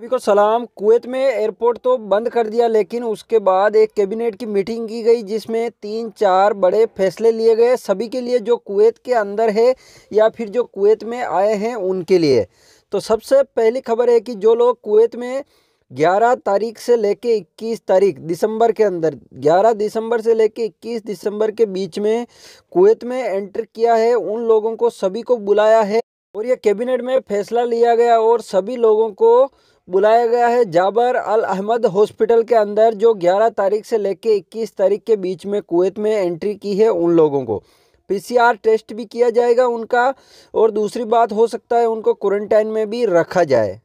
सभी को सलाम कुवैत में एयरपोर्ट तो बंद कर दिया लेकिन उसके बाद एक कैबिनेट की मीटिंग की गई जिसमें तीन चार बड़े फैसले लिए गए सभी के लिए जो कुवैत के अंदर है या फिर जो कुवैत में आए हैं उनके लिए तो सबसे पहली खबर है कि जो लोग कुवैत में 11 तारीख से लेके 21 तारीख दिसंबर के अंदर 11 दिसंबर से लेके 21 दिसंबर के बीच में कुवैत में एंटर किया है उन लोगों को सभी को बुलाया है और यह कैबिनेट में फैसला लिया गया और सभी लोगों को बुलाया गया है जाबर अल अहमद हॉस्पिटल के अंदर जो 11 तारीख से लेकर 21 तारीख के बीच में कुवैत में एंट्री की है उन लोगों को पीसीआर टेस्ट भी किया जाएगा उनका और दूसरी बात हो सकता है उनको क्वारंटाइन में भी रखा जाए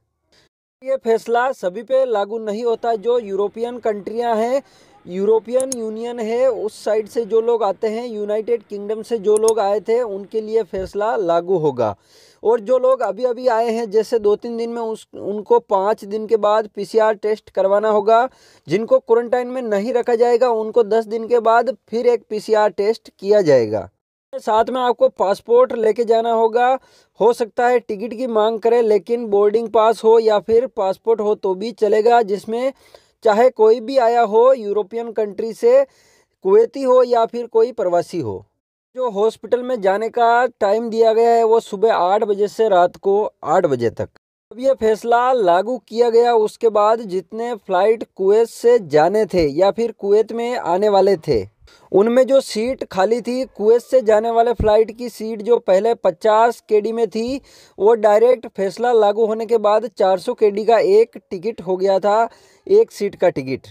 ये फैसला सभी पे लागू नहीं होता जो यूरोपियन कंट्रियां हैं यूरोपियन यूनियन है उस साइड से जो लोग आते हैं यूनाइटेड किंगडम से जो लोग आए थे उनके लिए फैसला लागू होगा और जो लोग अभी अभी आए हैं जैसे दो तीन दिन में उस उनको पाँच दिन के बाद पीसीआर टेस्ट करवाना होगा जिनको क्वारंटाइन में नहीं रखा जाएगा उनको दस दिन के बाद फिर एक पी टेस्ट किया जाएगा साथ में आपको पासपोर्ट लेके जाना होगा हो सकता है टिकट की मांग करें लेकिन बोर्डिंग पास हो या फिर पासपोर्ट हो तो भी चलेगा जिसमें चाहे कोई भी आया हो यूरोपियन कंट्री से कुवैती हो या फिर कोई प्रवासी हो जो हॉस्पिटल में जाने का टाइम दिया गया है वो सुबह आठ बजे से रात को आठ बजे तक अब ये फैसला लागू किया गया उसके बाद जितने फ्लाइट कुवैत से जाने थे या फिर कुवैत में आने वाले थे उनमें जो सीट खाली थी कुवैत से जाने वाले फ्लाइट की सीट जो पहले 50 केडी में थी वो डायरेक्ट फैसला लागू होने के बाद 400 केडी का एक टिकट हो गया था एक सीट का टिकट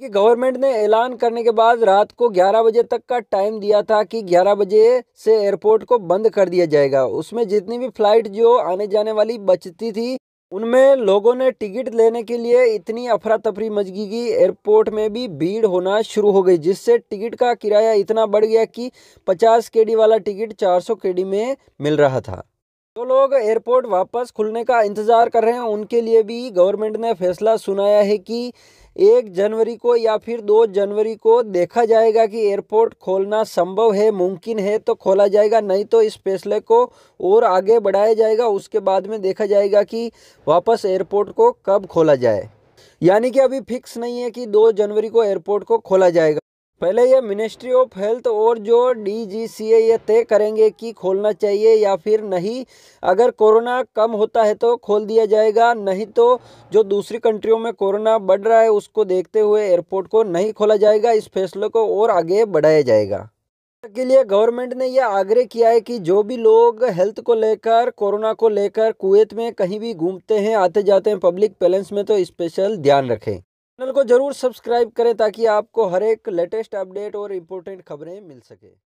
कि गवर्नमेंट ने ऐलान करने के बाद रात को 11 बजे तक का टाइम दिया था कि 11 बजे से एयरपोर्ट को बंद कर दिया जाएगा उसमें जितनी भी फ्लाइट जो आने जाने वाली बचती थी उनमें लोगों ने टिकट लेने के लिए इतनी अफरा तफरी मच गई कि एयरपोर्ट में भी भीड़ होना शुरू हो गई जिससे टिकट का किराया इतना बढ़ गया कि 50 केडी वाला टिकट 400 केडी में मिल रहा था जो तो लोग एयरपोर्ट वापस खुलने का इंतज़ार कर रहे हैं उनके लिए भी गवर्नमेंट ने फैसला सुनाया है कि एक जनवरी को या फिर दो जनवरी को देखा जाएगा कि एयरपोर्ट खोलना संभव है मुमकिन है तो खोला जाएगा नहीं तो इस फैसले को और आगे बढ़ाया जाएगा उसके बाद में देखा जाएगा कि वापस एयरपोर्ट को कब खोला जाए यानी कि अभी फिक्स नहीं है कि दो जनवरी को एयरपोर्ट को खोला जाएगा पहले ये मिनिस्ट्री ऑफ हेल्थ और जो डीजीसीए ये तय करेंगे कि खोलना चाहिए या फिर नहीं अगर कोरोना कम होता है तो खोल दिया जाएगा नहीं तो जो दूसरी कंट्रियों में कोरोना बढ़ रहा है उसको देखते हुए एयरपोर्ट को नहीं खोला जाएगा इस फैसले को और आगे बढ़ाया जाएगा के लिए गवर्नमेंट ने यह आग्रह किया है कि जो भी लोग हेल्थ को लेकर कोरोना को लेकर कुवैत में कहीं भी घूमते हैं आते जाते हैं पब्लिक पैलेंस में तो स्पेशल ध्यान रखें चैनल को ज़रूर सब्सक्राइब करें ताकि आपको हर एक लेटेस्ट अपडेट और इम्पोर्टेंट खबरें मिल सके